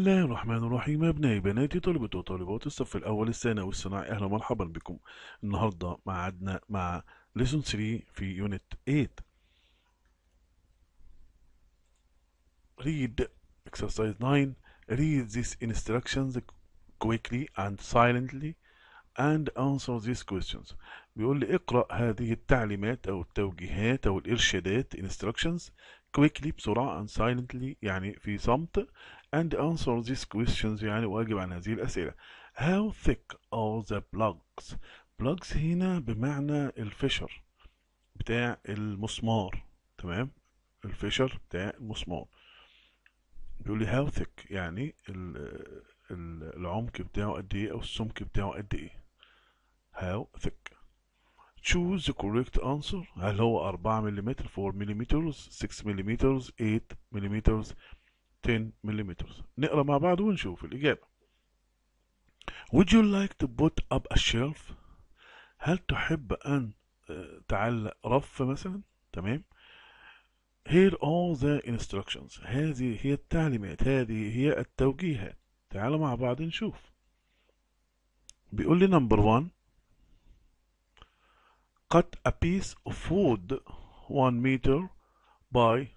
الله الرحمن الرحيم أبنائي بناتي طلبة وطالبات الصف الأول الثانوي الصناعي أهلا ومرحبا بكم النهاردة معادنا مع ليسون 3 في يونت 8 read exercise 9 read these instructions quickly and silently and answer these questions بيقول لي اقرأ هذه التعليمات أو التوجيهات أو الإرشادات instructions quickly بسرعة and silently يعني في صمت and answer these questions يعني واجب عن هذه الأسئلة how thick are the plugs plugs هنا بمعنى الفشر بتاع المسمار تمام الفشر بتاع المسمار بيقول لي how thick يعني الـ العمق بتاعه قد ايه او السمك بتاعه قد ايه how thick choose the correct answer هل هو 4 ملم 4 ملم 6 ملم 8 ملم 10 ملم نقرا مع بعض ونشوف الإجابة Would you like to put up a shelf هل تحب أن آه، تعلق رف مثلا تمام Here all the instructions هذه هي التعليمات هذه هي التوجيهات تعالوا مع بعض نشوف بيقول لي نمبر 1 Cut a piece of wood one meter by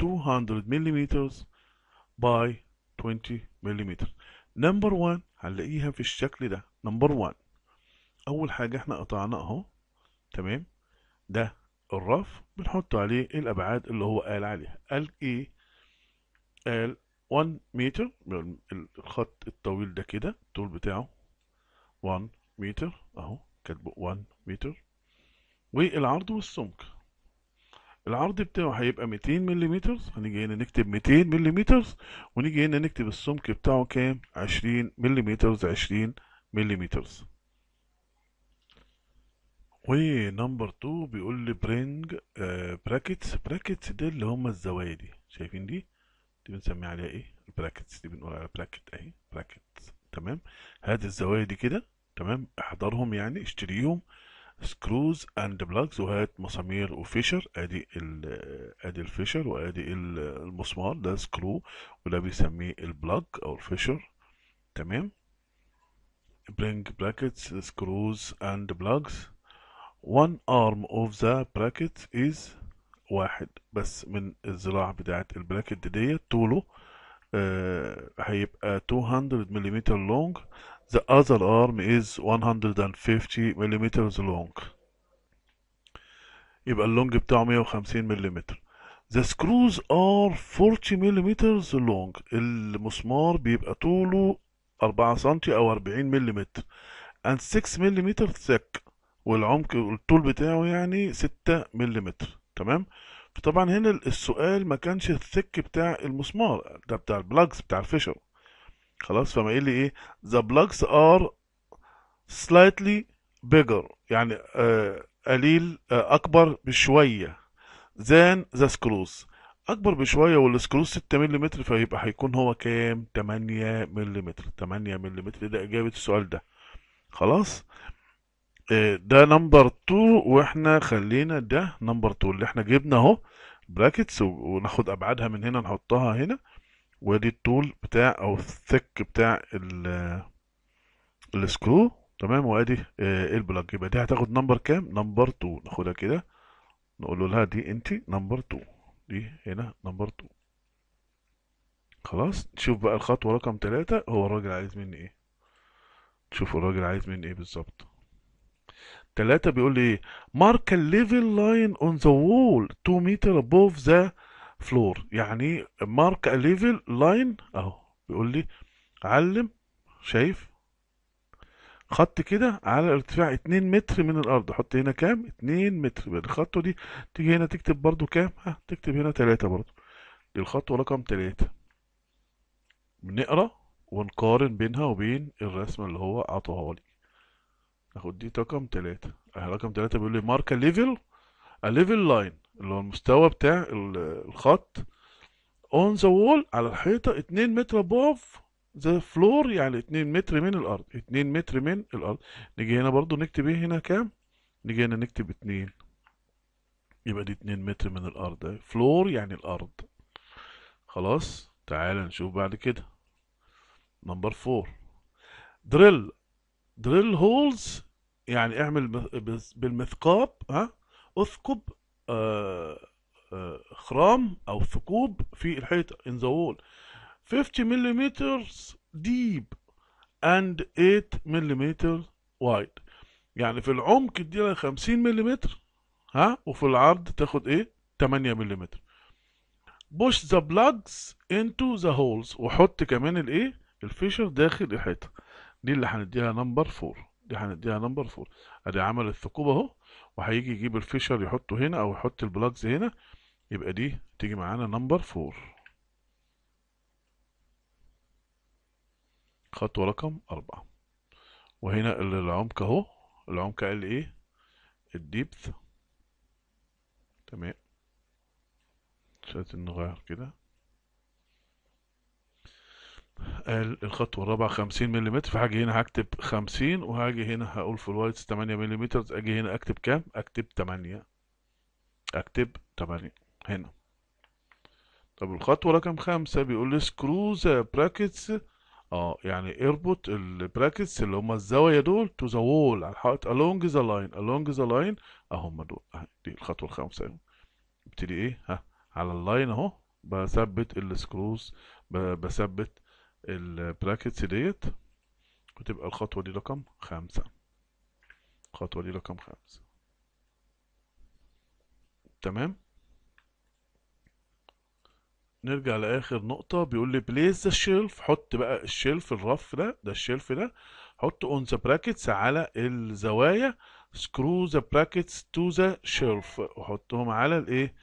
200 millimeters by 20 millimeters نمبر 1 هنلاقيها في الشكل ده نمبر 1 اول حاجه احنا قطعناه اهو تمام ده الرف بنحط عليه الابعاد اللي هو قال عليها قال ايه قال 1 متر الخط الطويل ده كده الطول بتاعه 1 متر اهو كاتبه 1 متر والعرض والسمك العرض بتاعه هيبقى 200 ملم هنيجي هنا نكتب 200 ملم ونيجي هنا نكتب السمك بتاعه كام 20 ملم 20 ملم ونمبر 2 بيقول لي برينج براكتس براكتس ده اللي هم الزوايا دي شايفين دي دي بنسمي عليها ايه البراكتس دي بنقول عليها براكت اهي براكتس تمام هذه الزوايا دي كده تمام احضرهم يعني اشتريهم سكروز اند بلاكس وهات مسامير وفيشر ادي ادي الفيشر وادي المسمار ده سكرو وده بيسميه البلاك او الفيشر تمام bring brackets screws and plugs one arm of the bracket is واحد بس من الذراع بتاعت البراكت ديت طوله آه هيبقى 200 ملم long The other arm is 150 millimeters long يبقى اللونج بتاعه 150 مليمتر The screws are 40 millimeters long المسمار بيبقى طوله 4 سنتي أو 40 مليمتر and 6 مليمتر thick والعمق الطول بتاعه يعني 6 مليمتر تمام فطبعا هنا السؤال ما كانش الثك بتاع المسمار ده بتاع البلاجز بتاع الفيشر خلاص فما قال لي ايه the plugs are slightly bigger يعني آه قليل آه اكبر بشويه than the screws اكبر بشويه والسكروز 6 ملم فيبقى هيكون هو كام 8 ملم 8 ملم ده اجابه السؤال ده خلاص آه، ده نمبر 2 واحنا خلينا ده نمبر 2 اللي احنا جبنا اهو براكتس وناخد ابعادها من هنا نحطها هنا وادي الطول بتاع او الثك بتاع السكرو تمام وادي آه، البلاج يبقى دي هتاخد نمبر كام نمبر 2 ناخدها كده نقول لها دي انت نمبر 2 دي هنا نمبر 2 خلاص نشوف بقى الخطوه رقم 3 هو الراجل عايز مني ايه نشوف الراجل عايز مني ايه بالظبط 3 بيقول لي مارك الليفل لاين اون ذا وول 2 متر ابوف ذا فلور يعني مارك ليفل لاين اهو بيقول لي علم شايف خط كده على ارتفاع 2 متر من الارض حط هنا كام 2 متر من الخطوه دي تيجي هنا تكتب برده كام ها تكتب هنا 3 برده دي الخطوه رقم 3 بنقرا ونقارن بينها وبين الرسمه اللي هو عطاها لي ناخد دي رقم 3 اهي رقم 3 بيقول لي مارك ليفل الليفل لاين اللي هو المستوى بتاع الخط اون ذا وول على الحيطه 2 متر ابوف ذا فلور يعني 2 متر من الارض 2 متر من الارض نيجي هنا برضو نكتب ايه هنا كام نيجي هنا نكتب 2 يبقى دي 2 متر من الارض فلور يعني الارض خلاص تعال نشوف بعد كده نمبر 4 دريل دريل هولز يعني اعمل بالمثقاب ها اثقب آه، آه، خرام او ثقوب في الحيطه in the wall 50 ملم deep and 8 ملم wide يعني في العمق دي 50 ملم ها وفي العرض تاخد ايه 8 ملم push the plugs into the holes وحط كمان الايه الفيشر داخل الحيطه دي اللي هنديها نمبر 4 دي هنديها نمبر 4 ادي عمل الثقوب اهو وهيجي يجيب الفيشر يحطه هنا او يحط البلاجز هنا يبقى دي تيجي معانا نمبر فور خطوة رقم أربعة وهنا العمق اهو العمق قال ايه الديبث تمام شايف انه غير كده قال الخطوة الرابعة 50 ملم فهاجي هنا هكتب 50 وهاجي هنا هقول في الوايتس 8 ملم اجي هنا اكتب كام اكتب 8 اكتب 8 هنا طب الخطوة رقم خمسة بيقول لي سكروز براكتس اه يعني اربط البراكتس اللي هما الزوايا دول تو ذا وول على الحائط along ذا لاين along ذا لاين اهم دول دي الخطوة الخامسة ابتدي ايه ها على اللاين اهو بثبت السكروز بثبت البراكتس ديت وتبقى الخطوة دي رقم خمسة الخطوة دي رقم خمسة تمام نرجع لآخر نقطة بيقول لي بليز ذا شيلف حط بقى الشيلف الرف ده ده الشيلف ده حط اون ذا براكتس على الزوايا سكرو ذا براكتس تو ذا شيلف وحطهم على الايه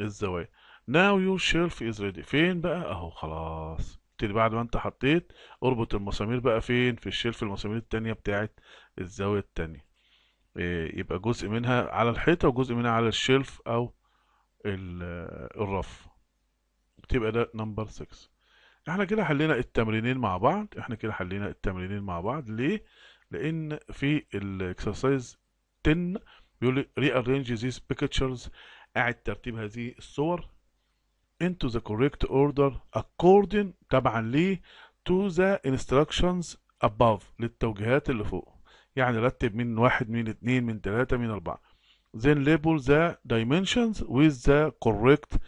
الزوايا ناو يور شيلف از ريدي فين بقى اهو خلاص اللي بعد ما انت حطيت اربط المسامير بقى فين في الشلف المسامير التانية بتاعت الزاوية التانية آه، يبقى جزء منها على الحيطة وجزء منها على الشلف او آه، الرف بتبقى ده نمبر 6 احنا كده حلينا التمرينين مع بعض احنا كده حلينا التمرينين مع بعض ليه لان في الاكسرسايز 10 بيقول لي ري ارينج ذيس بيكتشرز اعد ترتيب هذه الصور into the correct order according تبعا ليه to the instructions above للتوجيهات اللي فوق يعني رتب من واحد من اتنين من تلاتة من اربعة then label the dimensions with the correct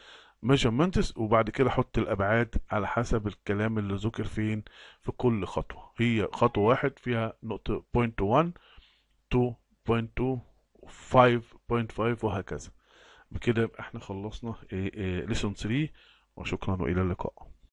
measurements وبعد كده حط الابعاد على حسب الكلام اللي ذكر فين في كل خطوة هي خطوة واحد فيها نقطة point 1 2.2 5.5 وهكذا بكده احنا خلصنا ليسون 3 وشكرا والى اللقاء